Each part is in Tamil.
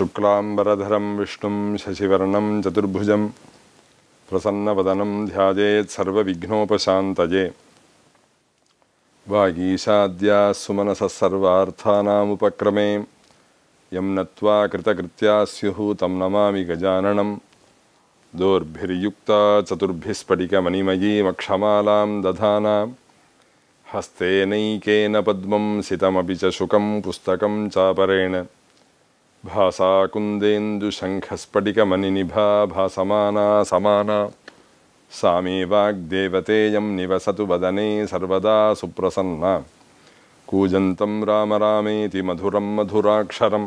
शुक्लांबरधर विष्णु शशिवर्ण चतुर्भुज प्रसन्न ध्यायेत्सर्वविघ्नोपशान्तये वागीशाद्याः सुमनसः सर्वार्थानामुपक्रमे यम नत्वा कृतकृत्या स्यु तम नमा गजानन दोर्भिर्युक्ता चतुर्भिस्फटिकमणिमयीमक्षमालां दधाना हस्तेनैकेन पद्मं सितमपि च शुकं पुस्तकं चापरेण कुन्देन्दुशङ्खस्फटिकमनिनिभा भासमाना समाना सा मे वाग्देवतेयं निवसतु वदने सर्वदा सुप्रसन्ना कूजन्तं राम रामेति मधुरं मधुराक्षरम्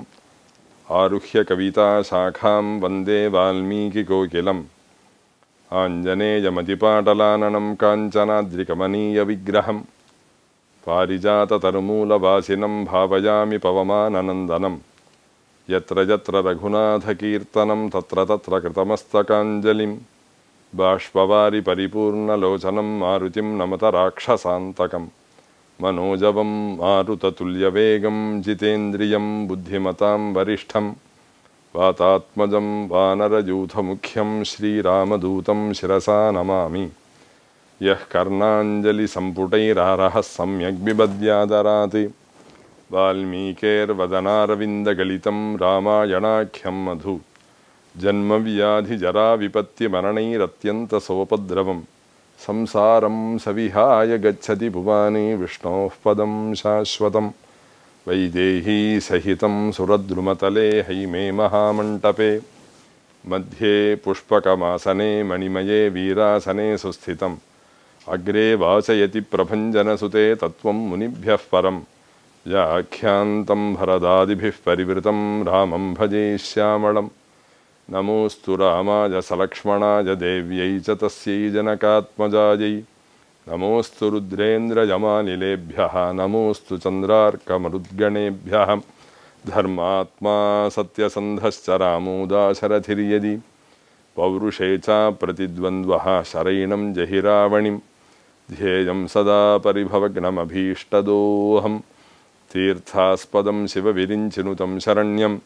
शाखां वन्दे वाल्मीकिकोकिलम् आञ्जनेयमतिपाटलाननं काञ्चनाद्रिकमनीयविग्रहं पारिजाततरुमूलवासिनं भावयामि पवमाननन्दनम् यत्र यत्र रघुनाथकीर्तनं तत्र तत्र कृतमस्तकाञ्जलिं बाष्पवारिपरिपूर्णलोचनम् आरुतिं राक्षसान्तकं मनोजवम् आरुततुल्यवेगं जितेन्द्रियं बुद्धिमतां वरिष्ठं वातात्मजं वानरयूथमुख्यं श्रीरामदूतं शिरसा नमामि यः कर्णाञ्जलिसम्पुटैरारः सम्यग्बिबद्यादराति वाल्मीकेर्वदनारविन्दगलितं रामायणाख्यं मधु जन्मव्याधिजराविपत्तिमरणैरत्यन्तसोपद्रवं संसारं सविहाय गच्छति भुवानि विष्णोः पदं शाश्वतं वैदेहीसहितं सुरद्रुमतले हैमे महामण्टपे मध्ये पुष्पकमासने मणिमये वीरासने सुस्थितम् अग्रे वासयति प्रभञ्जनसुते तत्त्वं मुनिभ्यः परम् व्याख्या भरदादि परिवृतं रामं भजे श्यामळं नमोस्तु राय सलक्ष्मणाय दै च तस्यै जनकात्मजायै नमोऽस्तु रुद्रेन्द्रयमानिलेभ्यः धर्मात्मा सत्यसन्धश्च रामोदाशरथिर्यदि पौरुषे च प्रतिद्वन्द्वः शरैणं जहिरावणिं ध्येयं सदा परिभवग्नमभीष्टदोऽहम् तीर्थास्पदं शिवविरिञ्चिनुतं शरण्यं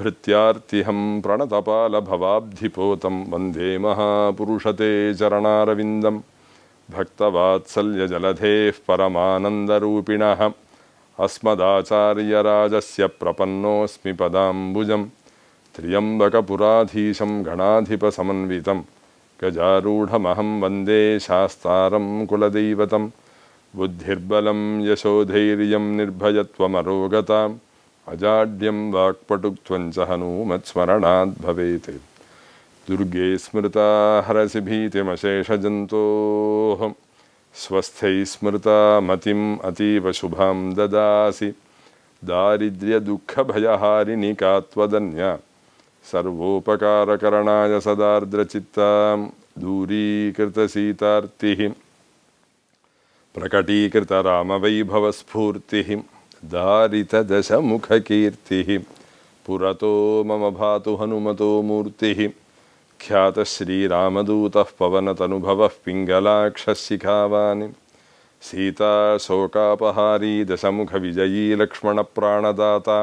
भृत्यार्तिहं प्रणतपालभवाब्धिपोतं वन्दे महापुरुषते चरणारविन्दं भक्तवात्सल्यजलधेः परमानन्दरूपिणः अस्मदाचार्यराजस्य प्रपन्नोऽस्मि पदाम्बुजं त्र्यम्बकपुराधीशं गणाधिपसमन्वितं गजारूढमहं वन्दे शास्तारं कुलदैवतम् बुद्धिर्बलं यशोधैर्यं निर्भयत्वमरोगताम् अजाड्यं वाक्पटुत्वं हनूमत्स्मरणाद् भवेत् दुर्गे स्मृता हरसि भीतिमशेषजन्तोः स्वस्थ स्मृता मतिम् अतीवशुभां शुभां ददासि दारिद्र्यदुःखभयहारिणि का त्वदन्या सर्वोपकारकरणाय सदार्द्रचित्तां दूरीकृतसीतार्तिः प्रकटीकृतरामवैभवस्फूर्तिः दारितदशमुखकीर्तिः पुरतो मम भातु हनुमतो मूर्तिः ख्यातः श्रीरामदूतः पवनतनुभवः पिङ्गलाक्षशिखावानि विजयी लक्ष्मण प्राणदाता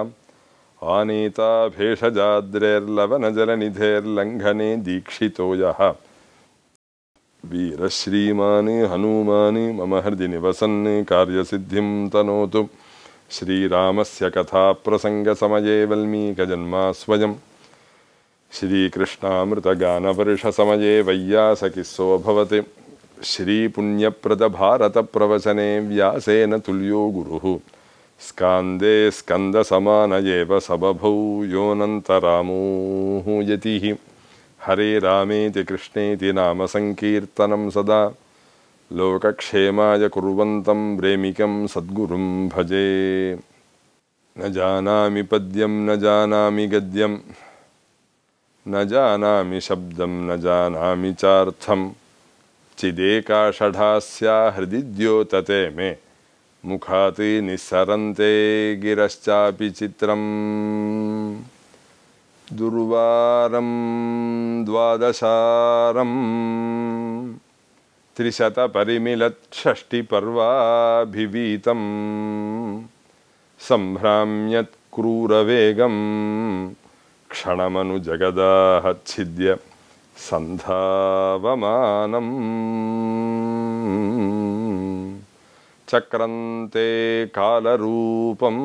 आनीता भेषजाद्रेर्लवनजलनिधेर्लङ्घने दीक्षितो यः वीरश्रीमानि हनुमानि मम हृदि निवसन्नि कार्यसिद्धिं तनोतु श्रीरामस्य कथाप्रसङ्गसमये वल्मीकजन्मा स्वयं श्रीकृष्णामृतगानवर्षसमये वैयासकिस्सो भवति श्रीपुण्यप्रदभारतप्रवचने व्यासेन तुल्यो गुरुः स्कान्दे स्कन्दसमान एव सबभौ योऽनन्तरामो हरे रामेति कृष्णेति संकीर्तनम सदा लोकक्षेमाय कुर्वन्तं प्रेमिकं सद्गुरुं भजे न जानामि पद्यं न जानामि गद्यं न जानामि शब्दं न जानामि चार्थं चिदेकाषढास्या हृदि द्योतते मे मुखात् निःसरन्ते गिरश्चापि चित्रम् दुर्वारं द्वादशारं त्रिशतपरिमिलच्छिपर्वाभिवीतं सम्भ्राम्यत् क्रूरवेगं क्षणमनुजगदाहच्छिद्य सन्धावमानम् चक्रन्ते कालरूपम्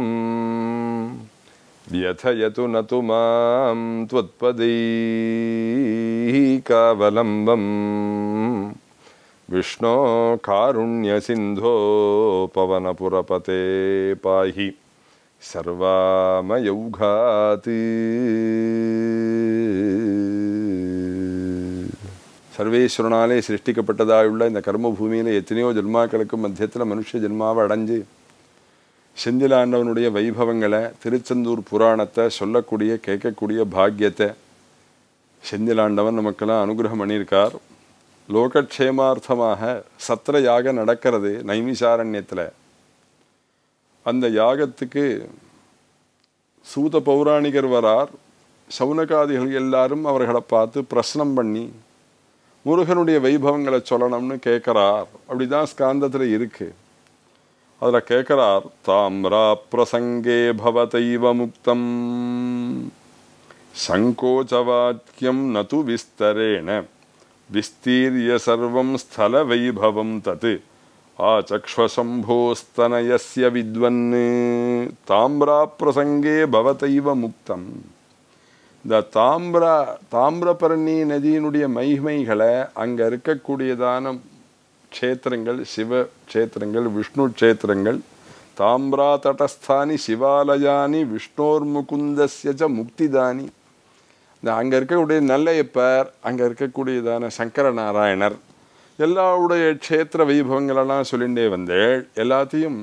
व्यथयतु न तु मां त्वत्पदैकावलम्बम् विष्णो कारुण्यसिन्धो पवनपुरपते पाहि सर्वामयौघाति சர்வேஸ்வரனாலே சிருஷ்டிக்கப்பட்டதாயுள்ள இந்த கர்மபூமியில் எத்தனையோ ஜென்மாக்களுக்கும் மத்தியத்தில் மனுஷ ஜென்மாவை அடைஞ்சு செந்திலாண்டவனுடைய வைபவங்களை திருச்செந்தூர் புராணத்தை சொல்லக்கூடிய கேட்கக்கூடிய பாக்கியத்தை செந்திலாண்டவன் நமக்கெல்லாம் அனுகிரகம் பண்ணியிருக்கார் லோகக்ஷேமார்த்தமாக சத்திர யாகம் நடக்கிறது நைமிசாரண்யத்தில் அந்த யாகத்துக்கு சூத பௌராணிகர் வரார் சவுனகாதிகள் எல்லாரும் அவர்களை பார்த்து பிரசனம் பண்ணி முருகனுடைய வைபவங்களை சொல்லணும்னு கேட்குறார் அப்படி தான் ஸ்காந்தத்தில் இருக்குது அதில் கேட்குறார் தாம்ரா பிரசங்கே பவதைவ முக்தம் சங்கோச்சவாக்கியம் நது விஸ்தரேண விஸ்தீரிய சர்வம் ஸ்தல வைபவம் தத் ஆச்சக்ஷம்போஸ்தனயஸ்ய வித்வன் தாம்ரா பிரசங்கே பவதைவ முக்தம் இந்த தாம்ரா தாமிரபரணி நதியினுடைய மகிமைகளை அங்கே இருக்கக்கூடியதான கஷேத்திரங்கள் சிவ கஷேத்திரங்கள் விஷ்ணு க்ஷேத்திரங்கள் தடஸ்தானி சிவாலயானி விஷ்ணோர்முகுந்தஸ்யஜ முக்திதானி இந்த அங்கே இருக்கக்கூடிய நல்லையப்பர் அங்கே இருக்கக்கூடியதான சங்கர நாராயணர் எல்லாவுடைய க்ஷேத்திர வைபவங்களெல்லாம் சொல்லிகிட்டே வந்தேள் எல்லாத்தையும்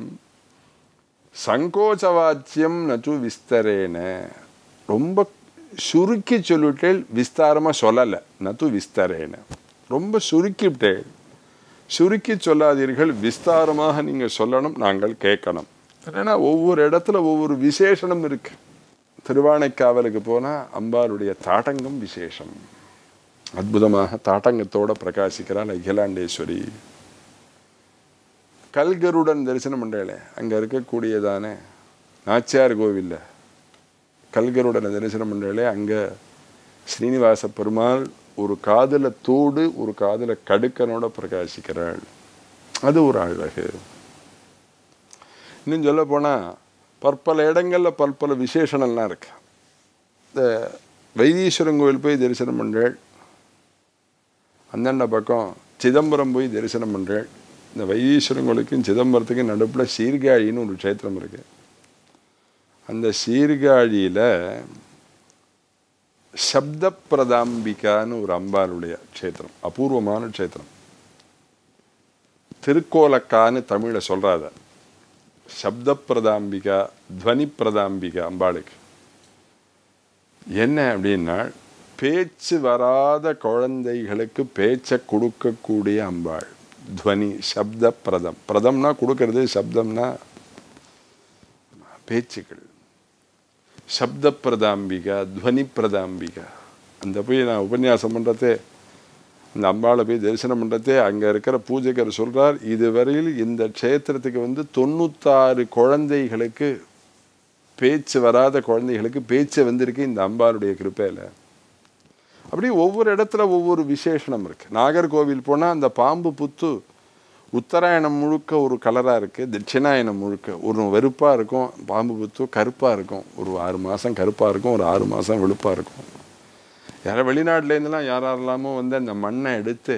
சங்கோச்சவாச்சியம் நச்சு விஸ்தரேன ரொம்ப சுருக்கி சொல்லிவிட்டேள் விஸ்தாரமாக சொல்லலை நத்து விஸ்தரேன ரொம்ப சுருக்கிவிட்டேள் சுருக்கி சொல்லாதீர்கள் விஸ்தாரமாக நீங்கள் சொல்லணும் நாங்கள் கேட்கணும் ஏன்னா ஒவ்வொரு இடத்துல ஒவ்வொரு விசேஷனும் இருக்கு திருவானைக்காவலுக்கு போனால் அம்பாளுடைய தாட்டங்கம் விசேஷம் அற்புதமாக தாட்டங்கத்தோடு பிரகாசிக்கிறாள் அகிலாண்டேஸ்வரி கல்கருடன் தரிசனம் பண்ணுறாளே அங்கே இருக்கக்கூடியதானே நாச்சியார் கோவிலில் கல்கருடன் தரிசனம் பண்ணுறாளே அங்கே ஸ்ரீனிவாச பெருமாள் ஒரு காதல தூடு ஒரு காதல கடுக்கனோட பிரகாசிக்கிறாள் அது ஒரு அழகு இன்னும் சொல்ல போனால் பற்பல இடங்களில் பற்பல விசேஷங்கள்லாம் இருக்கு இந்த வைத்தீஸ்வரன் கோயில் போய் தரிசனம் பண்ணுறாள் அந்தண்ட பக்கம் சிதம்பரம் போய் தரிசனம் பண்ணுறாள் இந்த வைத்தீஸ்வரன் கோயிலுக்கும் சிதம்பரத்துக்கும் நடுப்பில் சீர்காழின்னு ஒரு க்ஷேத்திரம் இருக்குது அந்த சீர்காழியில் சப்த பிரதாம்பிகான்னு ஒரு அம்பாளுடைய க்ஷேத்திரம் அபூர்வமான க்ஷேத்திரம் திருக்கோலக்கான்னு தமிழை சொல்கிறாத சப்த பிரதாம்பிகா துவனி பிரதாம்பிகா அம்பாளுக்கு என்ன அப்படின்னா பேச்சு வராத குழந்தைகளுக்கு பேச்சை கொடுக்கக்கூடிய அம்பாள் துவனி சப்த பிரதம் பிரதம்னா கொடுக்கறது சப்தம்னா பேச்சுக்கள் சப்த பிரதாம்பிகா துவனி பிரதாம்பிகா அந்த போய் நான் உபன்யாசம் பண்ணுறதே இந்த அம்பாவை போய் தரிசனம் பண்ணுறதே அங்கே இருக்கிற பூஜைகர் சொல்கிறார் இதுவரையில் இந்த க்ஷேத்திரத்துக்கு வந்து தொண்ணூத்தாறு குழந்தைகளுக்கு பேச்சு வராத குழந்தைகளுக்கு பேச்சு வந்திருக்கு இந்த அம்பாளுடைய கிருப்பையில் அப்படி ஒவ்வொரு இடத்துல ஒவ்வொரு விசேஷனம் இருக்குது நாகர்கோவில் போனால் அந்த பாம்பு புத்து உத்தராயணம் முழுக்க ஒரு கலராக இருக்குது தட்சிணாயணம் முழுக்க ஒரு வெறுப்பாக இருக்கும் பாம்பு புத்து கருப்பாக இருக்கும் ஒரு ஆறு மாதம் கருப்பாக இருக்கும் ஒரு ஆறு மாதம் வெளுப்பாக இருக்கும் யாரும் வெளிநாட்டிலேருந்துலாம் யாரெல்லாமோ வந்து அந்த மண்ணை எடுத்து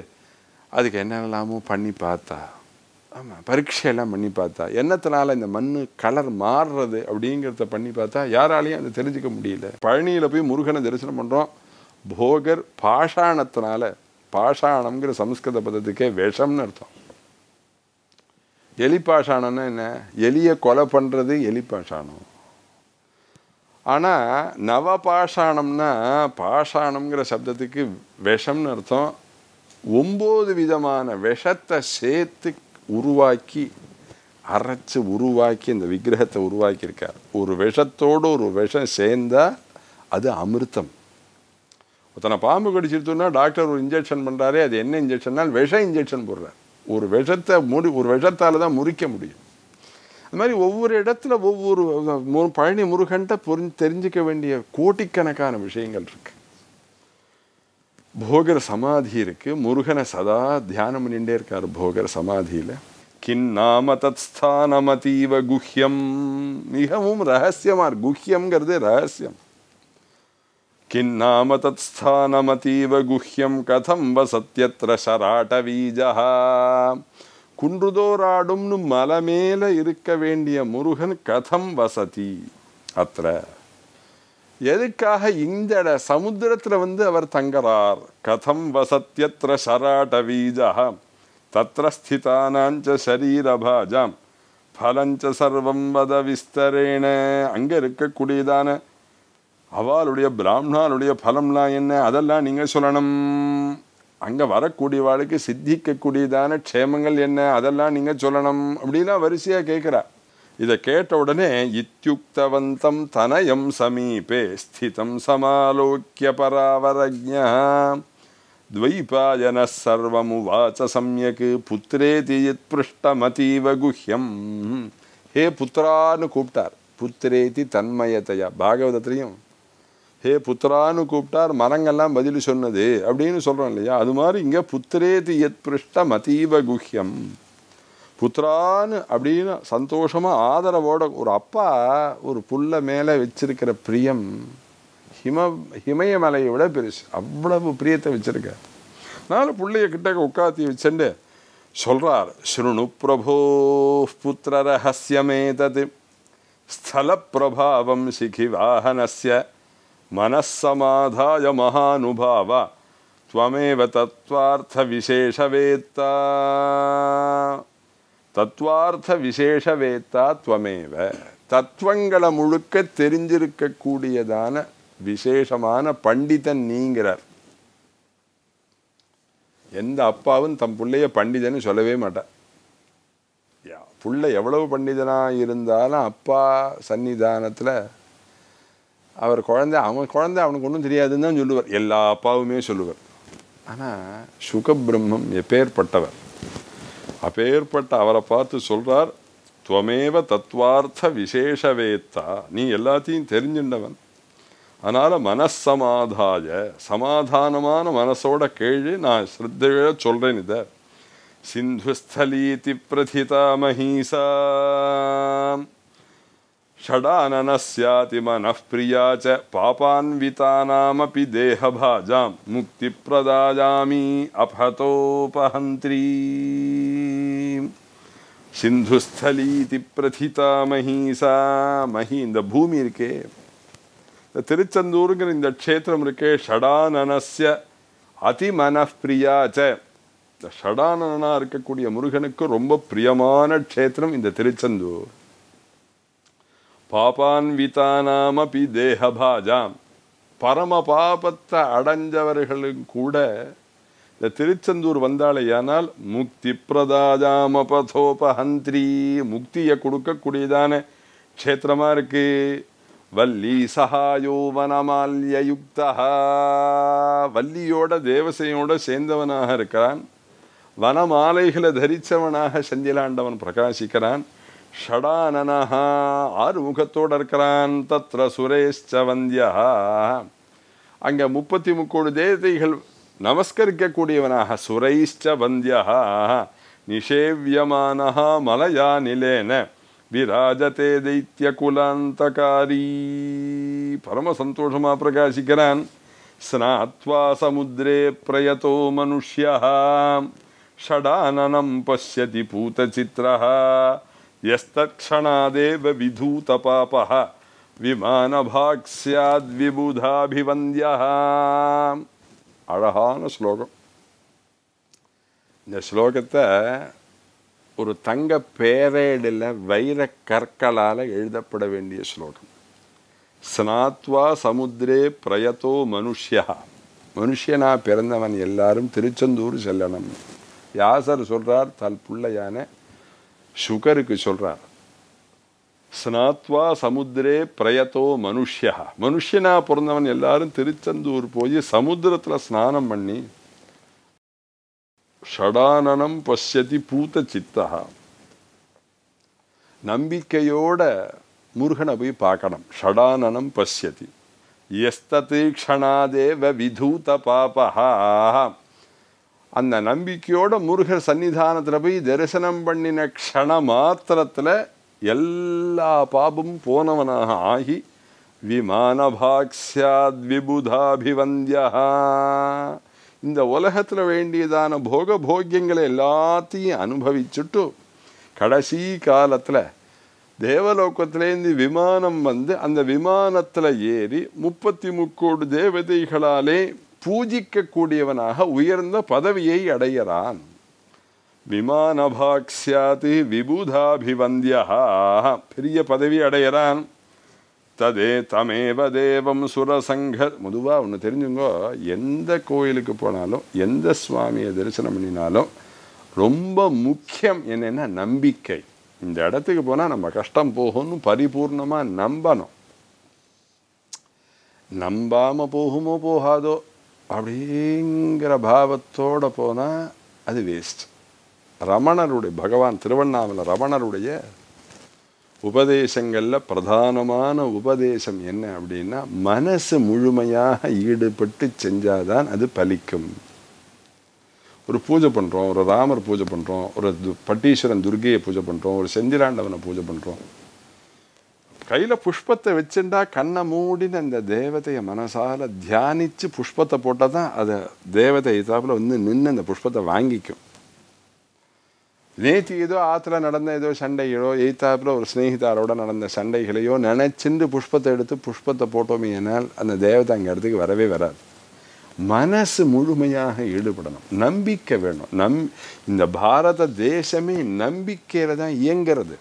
அதுக்கு என்னெல்லாமோ பண்ணி பார்த்தா ஆமாம் பரீட்சையெல்லாம் பண்ணி பார்த்தா என்னத்தினால இந்த மண் கலர் மாறுறது அப்படிங்கிறத பண்ணி பார்த்தா யாராலையும் அதை தெரிஞ்சுக்க முடியல பழனியில் போய் முருகனை தரிசனம் பண்ணுறோம் போகர் பாஷாணத்தினால பாஷாணம்ங்கிற சம்ஸ்கிருத பதத்துக்கே விஷம்னு அர்த்தம் எலி பாஷானம்னா என்ன எலியை கொலை பண்ணுறது எலி பாஷாணம் ஆனால் நவ பாஷாணம்னா பாஷாணம்ங்கிற சப்தத்துக்கு விஷம்னு அர்த்தம் ஒம்பது விதமான விஷத்தை சேர்த்து உருவாக்கி அரைச்சி உருவாக்கி இந்த விக்கிரகத்தை உருவாக்கியிருக்கார் ஒரு விஷத்தோடு ஒரு விஷம் சேர்ந்தால் அது அமிர்தம் ஒருத்தனை பாம்பு கடிச்சிருத்தோன்னா டாக்டர் ஒரு இன்ஜெக்ஷன் பண்ணுறாரே அது என்ன இன்ஜெக்ஷன்னால் விஷ இன்ஜெக்ஷன் போடுறார் ஒரு விஷத்தை முடி ஒரு விஷத்தால் தான் முறிக்க முடியும் அது மாதிரி ஒவ்வொரு இடத்துல ஒவ்வொரு பழனி முருகன்ட்ட புரிஞ்சு தெரிஞ்சிக்க வேண்டிய கோட்டிக்கணக்கான விஷயங்கள் இருக்கு போகர சமாதி இருக்கு முருகனை சதா தியானம் பண்ணிகிட்டே இருக்கார் போகர சமாதியில் கின்னாம தத்ஸ்தானமதீவ குஹ்யம் மிகவும் ரகசியமாக குஹ்யம்ங்கிறது ரகசியம் किन्नाम तत्स्थानमतीव गुह्यं कथं சராட்டவீஜா குன்றுதோராடும்னு மலை மேலே இருக்க வேண்டிய முருகன் கதம் வசதி அத்த எதுக்காக இந்த சமுத்திரத்தில் வந்து அவர் தங்கிறார் கதம் வசத்தியத்திர சராட்டவீஜா தத்திர ஸ்திதானாஞ்ச சரீரபாஜாம் பலஞ்ச சர்வம் வத விஸ்தரேன அங்கே இருக்கக்கூடியதான அவளுடைய பிராமணாளுடைய பலம்லாம் என்ன அதெல்லாம் நீங்கள் சொல்லணும் அங்கே வரக்கூடியவாளுக்கு சித்திக்கக்கூடியதான க்ஷேமங்கள் என்ன அதெல்லாம் நீங்கள் சொல்லணும் அப்படின்னா வரிசையாக கேட்குறா இதை கேட்ட உடனே இத்தியுக்தவந்தம் தனயம் சமீபே ஸ்திதம் சமாலோக்கிய பராவரஜா சர்வமு सर्वमुवाच सम्यक् पुत्रेति यत्पृष्टमतीव குஹ்யம் ஹே புத்திரான்னு கூப்பிட்டார் புத்திரேதி தன்மயத்தையா பாகவதத்திலையும் ஹே புத்திரான்னு கூப்பிட்டார் மரங்கள்லாம் பதில் சொன்னது அப்படின்னு சொல்கிறோம் இல்லையா அது மாதிரி இங்கே புத்திரேதி எத் பிருஷ்டம் அதீவ குஹ்யம் புத்திரான்னு அப்படின்னு சந்தோஷமாக ஆதரவோட ஒரு அப்பா ஒரு புல்ல மேலே வச்சிருக்கிற பிரியம் ஹிம ஹிமயமலையை விட பெருசு அவ்வளவு பிரியத்தை வச்சிருக்க நான் பிள்ளைய கிட்ட உட்காத்தி வச்சுண்டு சொல்கிறார் ஸ்ருணு பிரபோ புத்திர ரகசியமே தது ஸ்தல பிரபாவம் சிகி வாகனஸ்ய மனசமாதாய மகானுபாவ துவமேவ தத்வார்த்த வேத்தா தத்வார்த்த வேத்தா துவமேவ தத்துவங்களை முழுக்க தெரிஞ்சிருக்கக்கூடியதான விசேஷமான பண்டிதன் நீங்கிறார் எந்த அப்பாவும் தம் பிள்ளைய பண்டிதன்னு சொல்லவே மாட்டார் பிள்ளை எவ்வளவு பண்டிதனாக இருந்தாலும் அப்பா சன்னிதானத்தில் அவர் குழந்தை அவன் குழந்தை அவனுக்கு ஒன்றும் தெரியாதுன்னு தான் சொல்லுவார் எல்லா அப்பாவுமே சொல்லுவார் ஆனால் சுகபிரம்மம் எப்பேற்பட்டவர் அப்பேற்பட்ட அவரை பார்த்து சொல்கிறார் துவமேவ தத்வார்த்த விசேஷவேத்தா நீ எல்லாத்தையும் தெரிஞ்சுண்டவன் அதனால் மனசமாதாய சமாதானமான மனசோட கேழு நான் ஸ்ரத்தையோட சொல்கிறேன் இதை சிந்துஸ்தலீதி பிரதிதா மஹீசா षडाननस्याति मनः प्रिया च முக்தி देहभाजां मुक्तिप्रदायामि अपहतोपहन्त्री சிந்துஸ்தலீதி பிரதிதா மஹீசா மஹி இந்த பூமி இருக்கே இந்த திருச்செந்தூருங்கிற இந்த க்ஷேத்திரம் இருக்கே ஷடானனஸ்ய அதிமனப்பிரியாச்ச இந்த ஷடானனா இருக்கக்கூடிய முருகனுக்கு ரொம்ப பிரியமான க்ஷேத்திரம் இந்த திருச்செந்தூர் பாபான்விதானாமபி தேகபாஜாம் பரம பாபத்தை அடைஞ்சவர்களும் கூட இந்த திருச்செந்தூர் வந்தாலேயானால் முக்தி பிரதாஜாம பதோபஹந்திரி முக்தியை கொடுக்கக்கூடியதான க்ஷேத்திரமா இருக்கு வல்லி சஹாயோ வனமால்ய வல்லியோட தேவசையோட சேர்ந்தவனாக இருக்கிறான் வனமாலைகளை தரித்தவனாக செந்திலாண்டவன் பிரகாசிக்கிறான் ಷಾನುಖರ್ಕರ ತತ್ರ ಸುರೇಶ್ಚ ವಂದ್ಯ ಅಂಗ ಮುಕ್ಕೋಡು ದೇವತೆಗಳು ನಮಸ್ಕರಿಕ ಕೂಡೀಯವ ಸುರೈಶ್ಚ ವಂದ್ಯ ಪರಮ ಸಂತೋಷ ಮಾ ಪರಮಸಂತೋಷಿಕರ ಸ್ನಾತ್ವಾ ಸುದ್ರೆ ಪ್ರಯತೋ ಮನುಷ್ಯ ಪಶ್ಯತಿ ಪೂತಚಿತ್ರ यस्तक्षणादेव विधूतपापः விமானபாக் சியாத் விபுதாபிவந்தியா அழகான ஸ்லோகம் இந்த ஸ்லோகத்தை ஒரு தங்க பேரேடில் வைர கற்களால் எழுதப்பட வேண்டிய ஸ்லோகம் ஸ்நாத்வா சமுத்திரே பிரயத்தோ மனுஷ்யா மனுஷியனா பிறந்தவன் எல்லாரும் திருச்செந்தூர் செல்லணும் யாசர் சொல்றார் தல் பிள்ளையான சுகருக்கு சொல்கிறான் ஸ்நாத்வா சமுத்திரே பிரயத்தோ மனுஷ்யா மனுஷனா பிறந்தவன் எல்லாரும் திருச்செந்தூர் போய் சமுத்திரத்தில் ஸ்நானம் பண்ணி ஷடானனம் பசியதி பூத்த சித்தா நம்பிக்கையோட முருகனை போய் பார்க்கணும் ஷடானனம் பசியதி எஸ்தீக்ஷணாதேவ விதூத பாபா அந்த நம்பிக்கையோட முருகர் சன்னிதானத்தில் போய் தரிசனம் பண்ணின க்ஷண மாத்திரத்தில் எல்லா பாபம் போனவனாக ஆகி பாக்ஸ்யாத் விபுதாபிவந்தியா இந்த உலகத்தில் வேண்டியதான போக போக்கியங்களை எல்லாத்தையும் அனுபவிச்சுட்டு கடைசி காலத்தில் தேவலோக்கத்திலேருந்து விமானம் வந்து அந்த விமானத்தில் ஏறி முப்பத்தி முக்கோடு தேவதைகளாலே பூஜிக்கக்கூடியவனாக உயர்ந்த பதவியை அடையறான் விமானபாக்ஸ்யாதி விபுதாபிவந்தியா பெரிய பதவி அடையறான் ததே தமேவ தேவம் சுரசங்க முதுவா ஒன்று தெரிஞ்சுங்கோ எந்த கோயிலுக்கு போனாலும் எந்த சுவாமியை தரிசனம் பண்ணினாலும் ரொம்ப முக்கியம் என்னென்னா நம்பிக்கை இந்த இடத்துக்கு போனால் நம்ம கஷ்டம் போகும்னு பரிபூர்ணமாக நம்பணும் நம்பாமல் போகுமோ போகாதோ அப்படிங்கிற பாவத்தோடு போனால் அது வேஸ்ட் ரமணருடைய பகவான் திருவண்ணாமலை ரமணருடைய உபதேசங்களில் பிரதானமான உபதேசம் என்ன அப்படின்னா மனசு முழுமையாக ஈடுபட்டு செஞ்சாதான் அது பலிக்கும் ஒரு பூஜை பண்ணுறோம் ஒரு ராமர் பூஜை பண்ணுறோம் ஒரு பட்டீஸ்வரன் துர்கையை பூஜை பண்ணுறோம் ஒரு செந்திராண்டவனை பூஜை பண்ணுறோம் கையில் புஷ்பத்தை வச்சுட்டா கண்ணை மூடின்னு அந்த தேவதையை மனசால் தியானித்து புஷ்பத்தை போட்டால் தான் அதை தேவதை இதாப்பில் வந்து நின்று அந்த புஷ்பத்தை வாங்கிக்கும் நேற்று ஏதோ ஆற்றுல நடந்த ஏதோ சண்டைகளோ எய்த்தாப்பில் ஒரு சிநேகிதாரோட நடந்த சண்டைகளையோ நினச்சிண்டு புஷ்பத்தை எடுத்து புஷ்பத்தை போட்டோமே என்னால் அந்த தேவதை அங்கே இடத்துக்கு வரவே வராது மனசு முழுமையாக ஈடுபடணும் நம்பிக்கை வேணும் நம் இந்த பாரத தேசமே நம்பிக்கையில் தான் இயங்கிறது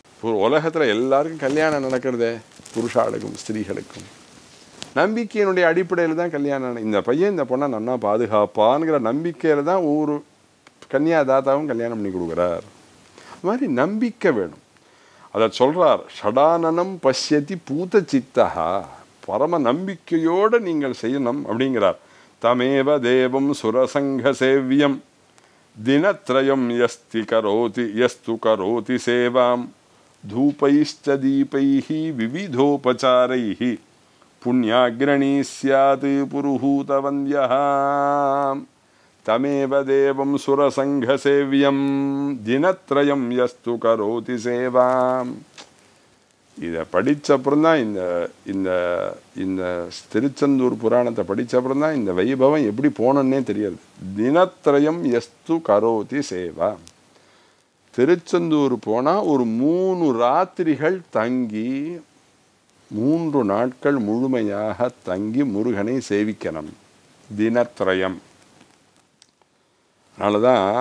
உலகத்தில் எல்லாருக்கும் கல்யாணம் நடக்கிறதே புருஷாளுக்கும் ஸ்திரீகளுக்கும் நம்பிக்கையினுடைய அடிப்படையில் தான் கல்யாணம் இந்த பையன் இந்த பொண்ணை நன்னா பாதுகாப்பான்ங்கிற நம்பிக்கையில் தான் ஒவ்வொரு கன்னியாதாத்தாவும் கல்யாணம் பண்ணி கொடுக்குறார் அது மாதிரி நம்பிக்கை வேணும் அதை சொல்கிறார் ஷடானனம் பசியத்தி பூத்த சித்தகா பரம நம்பிக்கையோடு நீங்கள் செய்யணும் அப்படிங்கிறார் तमेव देवं सुरसङ्घसेव्यं दिनत्रयं यस्ति करोति यस्तु करोति सेवां धूपैश्च दीपैः विविधोपचारैः पुण्याग्रणी स्यात् पुरुहूतवन्द्यः तमेव देवं सुरसङ्घसेव्यं दिनत्रयं यस्तु करोति सेवाम् இதை படித்தப்புறம் தான் இந்த இந்த இந்த திருச்செந்தூர் புராணத்தை படித்தப்புறம் தான் இந்த வைபவம் எப்படி போனோன்னே தெரியாது தினத்திரயம் எஸ்து கரோதி சேவா திருச்செந்தூர் போனால் ஒரு மூணு ராத்திரிகள் தங்கி மூன்று நாட்கள் முழுமையாக தங்கி முருகனை சேவிக்கணும் தினத்திரயம் அதனால தான்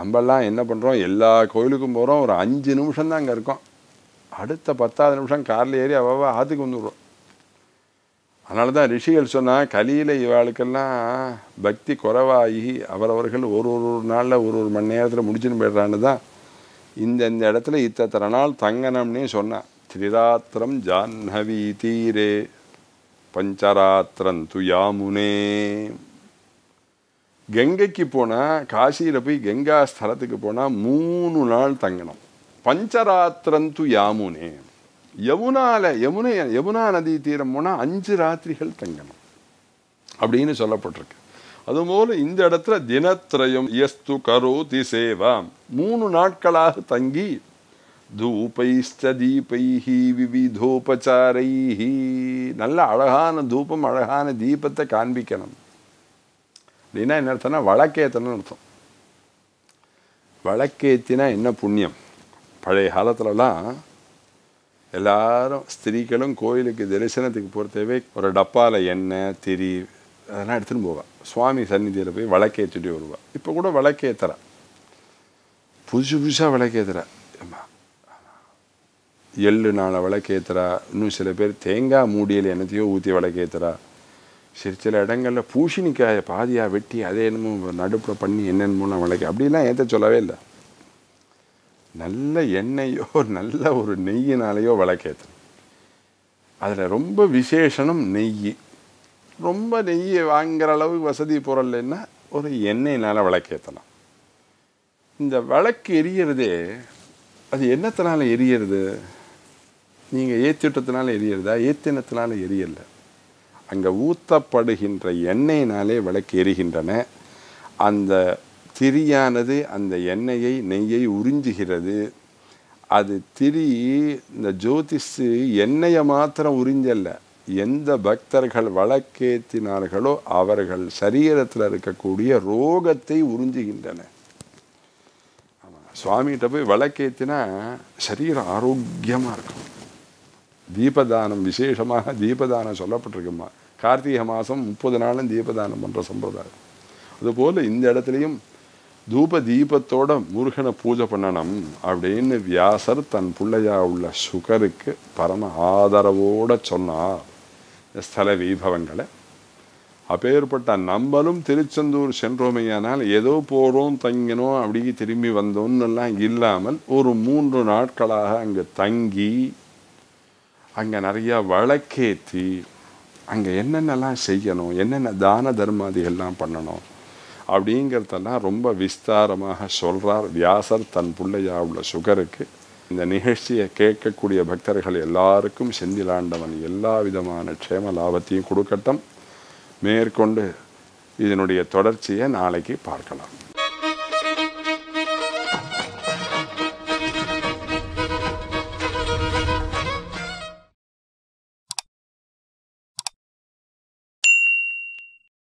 நம்மெல்லாம் என்ன பண்ணுறோம் எல்லா கோயிலுக்கும் போகிறோம் ஒரு அஞ்சு நிமிஷம் தான் அங்கே இருக்கோம் அடுத்த பத்தாவது நிமிஷம் காரில் ஏறி அவ்வளோ ஆற்றுக்கு வந்துடுறோம் அதனால தான் ரிஷிகள் சொன்னால் கலியில் இவாளுக்கெல்லாம் பக்தி குறவாகி அவரவர்கள் ஒரு ஒரு ஒரு நாளில் ஒரு ஒரு மணி நேரத்தில் முடிச்சுன்னு போயிடுறான்னு தான் இந்தந்த இடத்துல இத்தனை நாள் தங்கணம்னே சொன்னான் திரிராத்திரம் ஜான்ஹவி தீரே பஞ்சராத்திரம் துயாமுனே கங்கைக்கு போனால் காசியில் போய் கங்கா ஸ்தலத்துக்கு போனால் மூணு நாள் தங்கணும் பஞ்சராத்திரந்து யாமுனே யமுனால யமுனை யமுனா நதி தீரம் போனால் அஞ்சு ராத்திரிகள் தங்கணும் அப்படின்னு சொல்லப்பட்டிருக்கு அதுபோல் இந்த இடத்துல தினத்திரயம் எஸ்து கரோதி சேவா மூணு நாட்களாக தங்கி தூபைஸ்ட தீபைஹி விவிதோபச்சாரைஹி நல்ல அழகான தூபம் அழகான தீபத்தை காண்பிக்கணும் அப்படின்னா என்ன அர்த்தம்னா வழக்கேத்தனம்னு அர்த்தம் வழக்கேத்தினா என்ன புண்ணியம் பழைய காலத்துலலாம் எல்லாரும் ஸ்திரீகளும் கோயிலுக்கு தரிசனத்துக்கு பொறுத்தவே ஒரு டப்பாவில் எண்ணெய் திரி அதெல்லாம் எடுத்துகிட்டு போவாள் சுவாமி சந்நிதியில் போய் விளக்கேற்றிட்டு வருவாள் இப்போ கூட விளக்கேற்றுறா புதுசு புதுசாக விளக்கேற்றுறா எள்ளு நாளை விளக்கேற்றுறா இன்னும் சில பேர் தேங்காய் மூடியில் என்னத்தையோ ஊற்றி விளக்கேற்றுறா சரி சில இடங்களில் பூஷணிக்காயை பாதியாக வெட்டி அதே என்னமோ நடுப்புற பண்ணி என்னென்னமோ நான் விளக்க அப்படிலாம் ஏற்ற சொல்லவே இல்லை நல்ல எண்ணெயோ நல்ல ஒரு நெய்யினாலேயோ விளக்கேற்றணும் அதில் ரொம்ப விசேஷனும் நெய் ரொம்ப நெய்யை வாங்குகிற அளவுக்கு வசதி பொருள்னா ஒரு எண்ணெயினால் விளக்கேற்றலாம் இந்த விளக்கு எரியறதே அது என்னத்தினால எரியறது நீங்கள் ஏற்றிட்டத்தினால எரியறதா ஏத்தினத்தினால எரியலை அங்கே ஊற்றப்படுகின்ற எண்ணெயினாலே விளக்கு எரிகின்றன அந்த திரியானது அந்த எண்ணெயை நெய்யை உறிஞ்சுகிறது அது திரி இந்த ஜோதிஷு எண்ணெயை மாத்திரம் உறிஞ்சல்ல எந்த பக்தர்கள் வழக்கேத்தினார்களோ அவர்கள் சரீரத்தில் இருக்கக்கூடிய ரோகத்தை உறிஞ்சுகின்றன ஆமாம் சுவாமிகிட்ட போய் வழக்கேற்றினா சரீரம் ஆரோக்கியமாக இருக்கும் தீபதானம் விசேஷமாக தீபதானம் சொல்லப்பட்டிருக்குமா கார்த்திகை மாதம் முப்பது நாளும் தீபதானம் பண்ணுற சம்பிரதாயம் அதுபோல் இந்த இடத்துலையும் தூப தீபத்தோட முருகனை பூஜை பண்ணணும் அப்படின்னு வியாசர் தன் பிள்ளையா உள்ள சுகருக்கு பரம ஆதரவோட சொன்னார் ஸ்தல வைபவங்களை அப்பேற்பட்ட நம்மளும் திருச்செந்தூர் சென்றோமையானால் ஏதோ போகிறோம் தங்கினோம் அப்படி திரும்பி வந்தோன்னெல்லாம் இல்லாமல் ஒரு மூன்று நாட்களாக அங்கே தங்கி அங்கே நிறையா வழக்கேற்றி அங்கே என்னென்னலாம் செய்யணும் என்னென்ன தான தர்மாதிகள்லாம் பண்ணணும் அப்படிங்கிறதெல்லாம் ரொம்ப விஸ்தாரமாக சொல்கிறார் வியாசர் தன் பிள்ளையா உள்ள சுகருக்கு இந்த நிகழ்ச்சியை கேட்கக்கூடிய பக்தர்கள் எல்லாருக்கும் செந்திலாண்டவன் எல்லா விதமான க்ஷேம லாபத்தையும் கொடுக்கட்டும் மேற்கொண்டு இதனுடைய தொடர்ச்சியை நாளைக்கு பார்க்கலாம்